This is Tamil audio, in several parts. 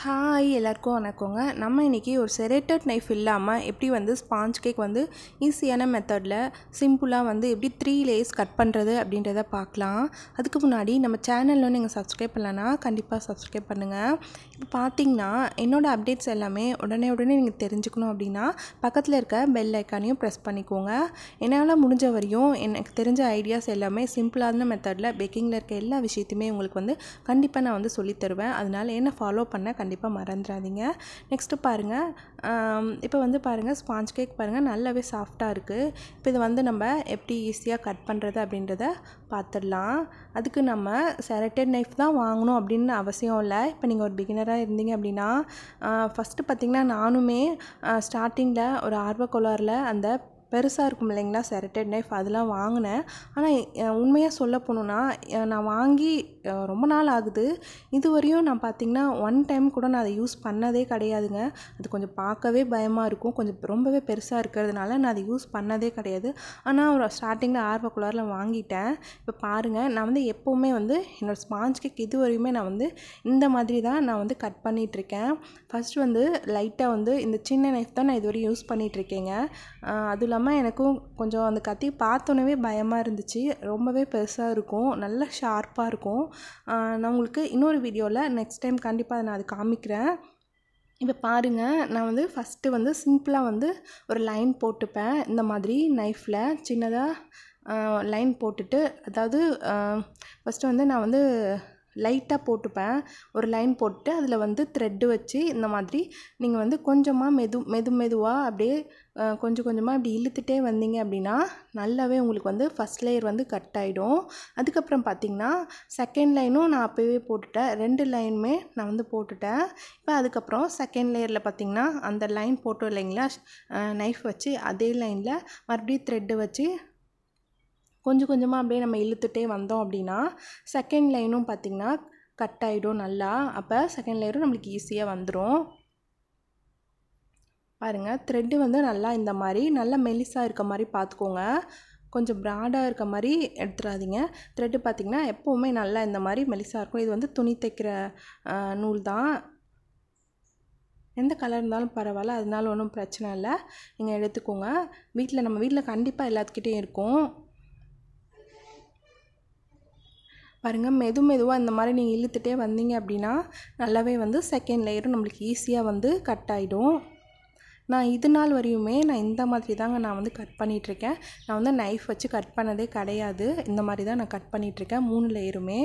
ஹாய் எல்லாருக்கும் வணக்கங்க நம்ம இன்றைக்கி ஒரு செரேட்டட் நைஃப் இல்லாமல் எப்படி வந்து ஸ்பாஞ்ச் கேக் வந்து ஈஸியான மெத்தடில் சிம்பிளாக வந்து எப்படி த்ரீ லேஸ் கட் பண்ணுறது அப்படின்றத பார்க்கலாம் அதுக்கு முன்னாடி நம்ம சேனலில் நீங்கள் சப்ஸ்கிரைப் பண்ணலன்னா கண்டிப்பாக சப்ஸ்கிரைப் பண்ணுங்கள் இப்போ பார்த்தீங்கன்னா என்னோடய அப்டேட்ஸ் எல்லாமே உடனே உடனே நீங்கள் தெரிஞ்சுக்கணும் அப்படின்னா பக்கத்தில் இருக்க பெல் ஐக்கானையும் ப்ரெஸ் பண்ணிக்கோங்க என்னால் முடிஞ்ச வரையும் எனக்கு தெரிஞ்ச ஐடியாஸ் எல்லாமே சிம்பிளான மெத்தடில் பேக்கிங்கில் இருக்க எல்லா விஷயத்தையுமே உங்களுக்கு வந்து கண்டிப்பாக நான் வந்து சொல்லித்தருவேன் அதனால் என்ன ஃபாலோ பண்ண கண்டிப்பாக மறந்துடாதீங்க நெக்ஸ்ட்டு பாருங்கள் இப்போ வந்து பாருங்கள் ஸ்பாஞ்ச் கேக் பாருங்கள் நல்லாவே சாஃப்டாக இருக்குது இப்போ இதை வந்து நம்ம எப்படி ஈஸியாக கட் பண்ணுறது அப்படின்றத பார்த்துடலாம் அதுக்கு நம்ம செரட்டட் நைஃப் தான் வாங்கணும் அப்படின்னு அவசியம் இல்லை இப்போ நீங்கள் ஒரு பிகினராக இருந்தீங்க அப்படின்னா ஃபஸ்ட்டு பார்த்திங்கன்னா நானுமே ஸ்டார்டிங்கில் ஒரு ஆர்வக்கோளாரில் அந்த பெருசாக இருக்கும் இல்லைங்களா செரட்டட் நைஃப் அதெல்லாம் வாங்கினேன் ஆனால் உண்மையாக சொல்ல போகணுன்னா நான் வாங்கி ரொம்ப நாள் ஆகுது இதுவரையும் நான் பார்த்திங்கன்னா ஒன் டைம் கூட நான் அதை யூஸ் பண்ணதே கிடையாதுங்க அது கொஞ்சம் பார்க்கவே பயமாக இருக்கும் கொஞ்சம் ரொம்பவே பெருசாக இருக்கிறதுனால நான் அதை யூஸ் பண்ணதே கிடையாது ஆனால் ஒரு ஸ்டார்டிங்கில் ஆர்வக்குள்ளாரில் வாங்கிட்டேன் இப்போ பாருங்கள் நான் வந்து எப்போவுமே வந்து என்னோடய ஸ்பாஞ்ச் கேக் இதுவரையுமே நான் வந்து இந்த மாதிரி தான் நான் வந்து கட் பண்ணிகிட்ருக்கேன் ஃபஸ்ட்டு வந்து லைட்டாக வந்து இந்த சின்ன நைஃப் தான் நான் இதுவரையும் யூஸ் பண்ணிகிட்ருக்கேங்க அதில் இல்லாமல் எனக்கும் கொஞ்சம் அந்த கத்தி பார்த்தோன்னே பயமாக இருந்துச்சு ரொம்பவே பெருசாக இருக்கும் நல்லா ஷார்ப்பாக இருக்கும் நான் உங்களுக்கு இன்னொரு வீடியோவில் நெக்ஸ்ட் டைம் கண்டிப்பாக நான் அது காமிக்கிறேன் இப்போ பாருங்கள் நான் வந்து ஃபஸ்ட்டு வந்து சிம்பிளாக வந்து ஒரு லைன் போட்டுப்பேன் இந்த மாதிரி நைஃப்பில் சின்னதாக லைன் போட்டுட்டு அதாவது ஃபஸ்ட்டு வந்து நான் வந்து லைட்டாக போட்டுப்பேன் ஒரு லைன் போட்டு அதில் வந்து த்ரெட்டு வச்சு இந்த மாதிரி நீங்கள் வந்து கொஞ்சமாக மெது மெது மெதுவாக அப்படியே கொஞ்சம் கொஞ்சமாக அப்படி இழுத்துட்டே வந்தீங்க அப்படின்னா நல்லாவே உங்களுக்கு வந்து ஃபஸ்ட் லேயர் வந்து கட் ஆகிடும் அதுக்கப்புறம் பார்த்திங்கன்னா செகண்ட் லைனும் நான் அப்போவே போட்டுட்டேன் ரெண்டு லைனுமே நான் வந்து போட்டுட்டேன் இப்போ அதுக்கப்புறம் செகண்ட் லேயரில் பார்த்திங்கன்னா அந்த லைன் போட்டோம் இல்லைங்களா நைஃப் வச்சு அதே லைனில் மறுபடியும் த்ரெட்டு வச்சு கொஞ்சம் கொஞ்சமாக அப்படியே நம்ம இழுத்துகிட்டே வந்தோம் அப்படின்னா செகண்ட் லைனும் பார்த்திங்கன்னா கட் ஆகிடும் நல்லா அப்போ செகண்ட் லைனும் நம்மளுக்கு ஈஸியாக வந்துடும் பாருங்கள் த்ரெட்டு வந்து நல்லா இந்த மாதிரி நல்லா மெலிசாக இருக்க மாதிரி பார்த்துக்கோங்க கொஞ்சம் ப்ராடாக இருக்க மாதிரி எடுத்துடாதீங்க த்ரெட்டு பார்த்திங்கன்னா எப்போவுமே நல்லா இந்த மாதிரி மெலிசாக இருக்கும் இது வந்து துணி தைக்கிற நூல் தான் எந்த கலர் இருந்தாலும் பரவாயில்ல அதனால ஒன்றும் பிரச்சனை இல்லை நீங்கள் எடுத்துக்கோங்க வீட்டில் நம்ம வீட்டில் கண்டிப்பாக எல்லாத்துக்கிட்டேயும் இருக்கும் பாருங்கள் மெது மெதுவாக இந்த மாதிரி நீங்கள் இழுத்துகிட்டே வந்தீங்க அப்படின்னா நல்லாவே வந்து செகண்ட் லேயரும் நம்மளுக்கு ஈஸியாக வந்து கட் ஆகிடும் நான் இது நாள் வரையுமே நான் இந்த மாதிரி தாங்க நான் வந்து கட் பண்ணிகிட்ருக்கேன் நான் வந்து நைஃப் வச்சு கட் பண்ணதே கிடையாது இந்த மாதிரி தான் நான் கட் பண்ணிகிட்ருக்கேன் மூணு லேயருமே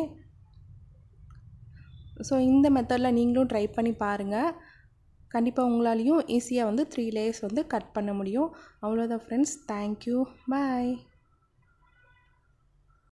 ஸோ இந்த மெத்தடில் நீங்களும் ட்ரை பண்ணி பாருங்கள் கண்டிப்பாக உங்களாலேயும் ஈஸியாக வந்து த்ரீ லேயர்ஸ் வந்து கட் பண்ண முடியும் அவ்வளோதான் ஃப்ரெண்ட்ஸ் தேங்க்யூ பாய்